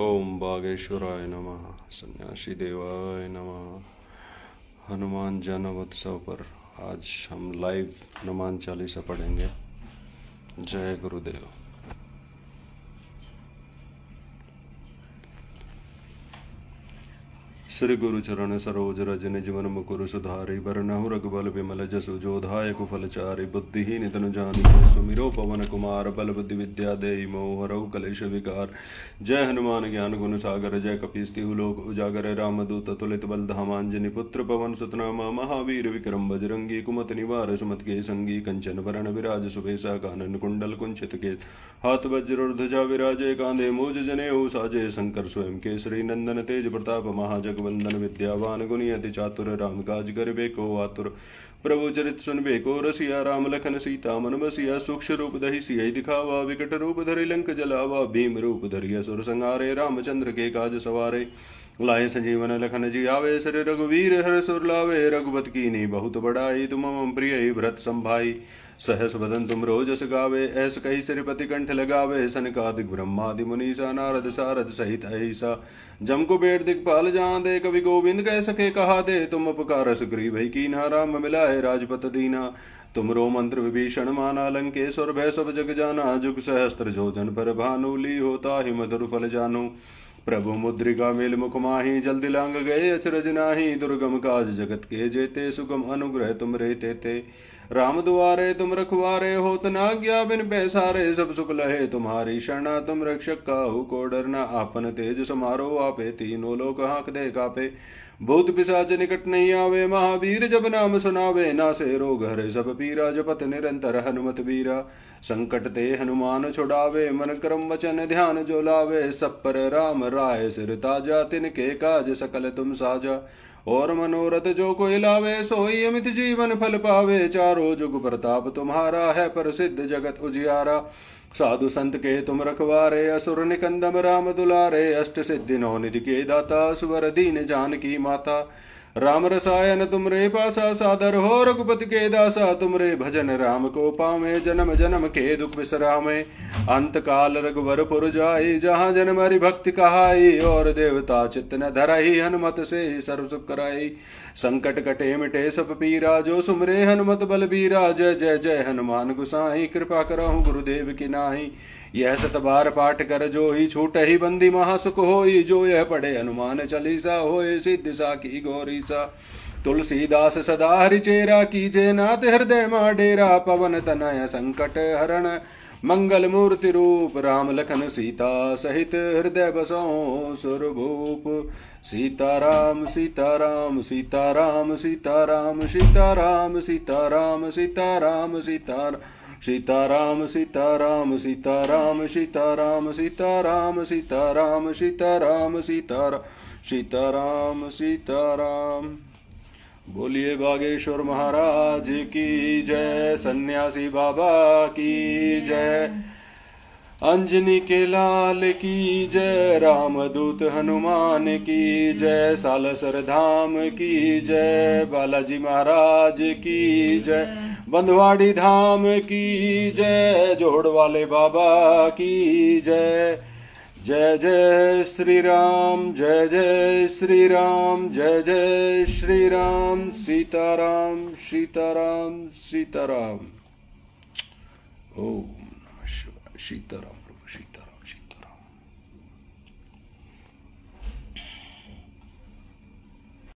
ओम बागेश्वराय नमः सन्यासी देवाय नमः हनुमान जन्मोत्सव पर आज हम लाइव हनुमान चालीसा पढ़ेंगे जय गुरुदेव श्री गुरु चरण सरोज रज निज मन मुकुर सुधारी बरनहु रघुबल विमल जसु जोधायक फलचारी बुद्धि निधन जानी सुमिरो पवन कुमार बल बुद्धि विद्या दे मोहरहु कलेश विकार जय हनुमान ज्ञान गुण सागर जय कपिस्तिहु लोक उजागर रामदूत तुलित बल धामांजनि पुत्र पवन सुतनामा महावीर विक्रम बजरंगी कुमत निवार सुमत के संगी कंचन वरण विराज सुबेसा कानन कुंडल कुंचित के हाथ वज्र ध्वजा विराजे कांधे मोज जने साजे शंकर स्वयं के श्री नंदन तेज प्रताप महाजग रघुवंदन विद्यावान गुणी अति चातुर राम काज कर बेको आतुर प्रभु चरित सुन बेको रसिया राम लखन सीता मन बसिया सूक्ष्म रूप दही सिया दिखावा विकट रूप धरि लंक जलावा भीम रूप धरि असुर संहारे रामचंद्र के काज सवारे लाए संजीवन लखन जी आवे सर रघुवीर हर सुर लावे रघुपत की नी बहुत बड़ाई तुम मम प्रिय भ्रत संभाई सहस बदन तुम रोज गावे ऐस कही सिरपति कंठ लगावे सनकादिक ब्रह्मादि मुनीसा नारद सारद सहित अहिसा जम को बेट दिग्पाल जहाँ दे कवि गोविंद कह सके कहा दे तुम उपकार सुग्री भई कीन्हा राम मिलाए राजपत दीना तुम रो मंत्र विभीषण माना लंकेश्वर भय सब जग जाना जुग सहस्त्र जो पर भानु ली होता मधुर फल जानू प्रभु मुद्रिका मेल मुकुमाही जल्दी लांग गए अचरज नाही दुर्गम काज जगत के जेते सुगम अनुग्रह तुम रहते ते राम दुआरे तुम रखवारे हो तनाज्ञा बिन पैसारे सब सुख लहे तुम्हारी शरणा तुम रक्षक काहू को डरना आपन तेज समारोह आपे तीनों लोक हाँक दे कापे भूत पिशाच निकट नहीं आवे महावीर जब नाम सुनावे ना से रोग हरे सब पीरा जपत निरंतर हनुमत वीरा संकट ते हनुमान छुड़ावे मन क्रम वचन ध्यान जो लावे सब पर राम राय सिर ताजा तिनके काज सकल तुम साजा और मनोरथ जो कोई लावे सोई अमित जीवन फल पावे चारो जुग प्रताप तुम्हारा है प्रसिद्ध जगत उजियारा साधु संत के तुम रखवारे असुर निकंदम राम दुलारे अष्ट सिद्धि नौ निधि के दाता सुवर दीन जान की माता राम रसायन तुम रे पासा सादर हो रघुपति के दासा तुम रे भजन राम को पावे जन्म जन्म के दुख विश्रामे अंत काल रघुवर पुर जाई जहाँ जन मरी भक्ति कहाई और देवता चित्त न धराई हनुमत से सर्व सुख कराई संकट कटे मिटे सब पीरा जो सुमरे हनुमत बल बीरा जय जय जय हनुमान गुसाई कृपा करहु गुरुदेव की नाही यह सतबार पाठ कर जो ही छूट ही बंदी महासुख हो जो यह पढ़े हनुमान चालीसा हो सिद्ध सा की गौरी सा तुलसीदास सदा हरिचेरा कीजे नाथ हृदय मा डेरा पवन तनय संकट हरण मंगल मूर्ति रूप राम लखन सीता सहित हृदय बसों सुरभूप सीता सीता सीता सीता सीता सीता सीता राम राम राम राम राम राम राम सीताराम सीताराम सीताराम सीताराम सीताराम सीताराम सीताराम सीताराम सीताराम सीताराम सीताराम सीताराम सीताराम सीताराम सीताराम सीताराम सीताराम सीताराम बोलिए बागेश्वर महाराज की जय सन्यासी बाबा की जय अंजनी के लाल की जय रामदूत हनुमान की जय सालसर धाम की जय बालाजी महाराज की जय बंदवाड़ी धाम की जय जोड़ वाले बाबा की जय जय जय श्रीराम जय जय श्रीराम जय जय श्रीराम सीताराम सीताराम सीताराम शिवाय सीताराम प्रभु सीताराम